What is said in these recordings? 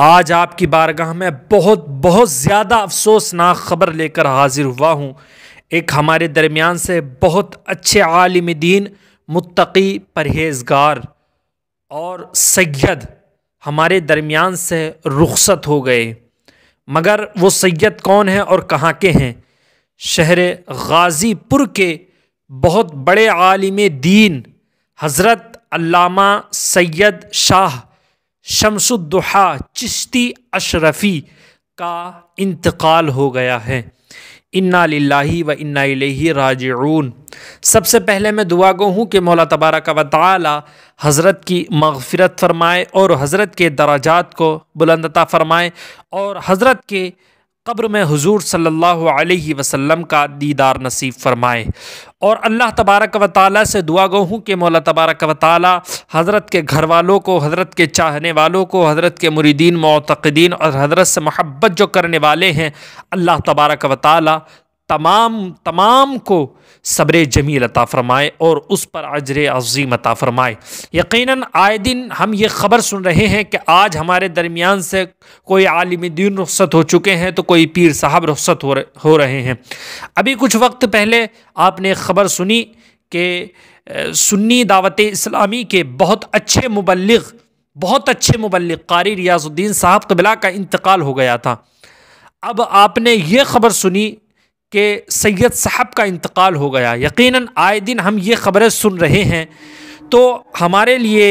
आज आपकी बारगाह में बहुत बहुत ज़्यादा अफसोसनाक ख़बर लेकर हाजिर हुआ हूँ एक हमारे दरमियान से बहुत अच्छे आलिम दीन मुतकी परहेजगार और सैयद हमारे दरमियान से रुखसत हो गए मगर वो सैयद कौन है और कहाँ के हैं शहर गाज़ीपुर के बहुत बड़े आलिम दीन हज़रत अल्लामा सैयद शाह शमसुद्दुहा चिश्ती अशरफ़ी का इंतकाल हो गया है इन्ना लाही व इन्ना राज सबसे पहले मैं दुआ गो हूँ कि मौला तबारक का वाली हज़रत की मगफ़रत फ़रमाए और हज़रत के दराजात को बुलंदता फ़रमाए और हज़रत के कब्र में हजूर सल्ला वसलम का दीदार नसीब फरमाए और अल्लाह तबारक व ताली से दुआ गो हूँ कि मौला तबारक व ताली हज़रत के घर वालों को हज़रत के चाहने वालों को हज़रत के मुरीदीन मतदीन और हज़रत से महब्बत जो करने वाले हैं अल्लाह तबारक व ताली तमाम तमाम को सब्र जमील अता फ़रमाए और उस पर अजर अजीम अता फ़रमाए यकीन आए दिन हम ये ख़बर सुन रहे हैं कि आज हमारे दरमियान से कोई आलिम दिन रुख्सत हो चुके हैं तो कोई पीर साहब रुख्सत हो हो रहे हैं अभी कुछ वक्त पहले आपने ख़बर सुनी कि सुन्नी दावत इस्लामी के बहुत अच्छे मुबलग बहुत अच्छे मुबलग कारी रियाजुद्दीन साहब कबिला का इंतकाल हो गया था अब आपने ये ख़बर सुनी कि सैयद साहब का इंतकाल हो गया यकीनन आए दिन हम ये ख़बरें सुन रहे हैं तो हमारे लिए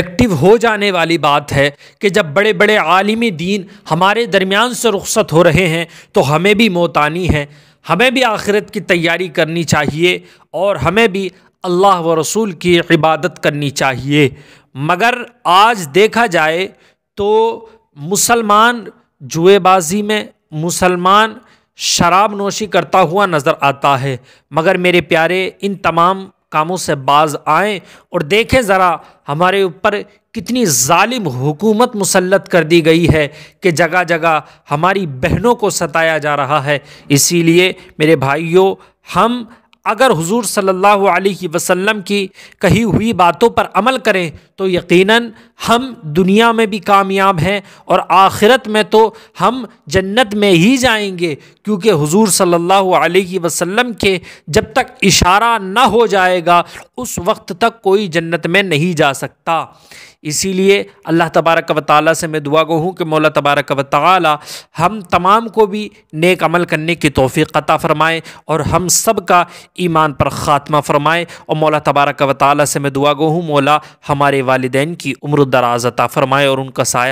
एक्टिव हो जाने वाली बात है कि जब बड़े बड़े आलिमी दीन हमारे दरमियान से रुख़त हो रहे हैं तो हमें भी मोतानी है हमें भी आखिरत की तैयारी करनी चाहिए और हमें भी अल्लाह व रसूल की इबादत करनी चाहिए मगर आज देखा जाए तो मुसलमान जुएबाजी में मुसलमान शराब नोशी करता हुआ नज़र आता है मगर मेरे प्यारे इन तमाम कामों से बाज आएँ और देखें ज़रा हमारे ऊपर कितनी ालिम हुकूमत मुसलत कर दी गई है कि जगह जगह हमारी बहनों को सताया जा रहा है इसीलिए मेरे भाइयों हम अगर हुजूर सल्लल्लाहु अलैहि वसल्लम की कही हुई बातों पर अमल करें तो यकीनन हम दुनिया में भी कामयाब हैं और आखिरत में तो हम जन्नत में ही जाएंगे क्योंकि हुजूर सल्लल्लाहु अलैहि वसल्लम के जब तक इशारा न हो जाएगा उस वक्त तक कोई जन्नत में नहीं जा सकता इसीलिए अल्लाह तबारक व ताली से मैं दुआ गो हूँ कि मौला तबारक व ताली हम तमाम को भी नेक अमल करने की तोफ़ी क़ता फ़रमाए और हम सब का ईमान पर ख़ात्मा फ़रमाए और मौला तबारक व ताली से मैं दुआ गो हूँ मौला हमारे वालदेन की उम्र दराज अता फ़रमाए और उनका साया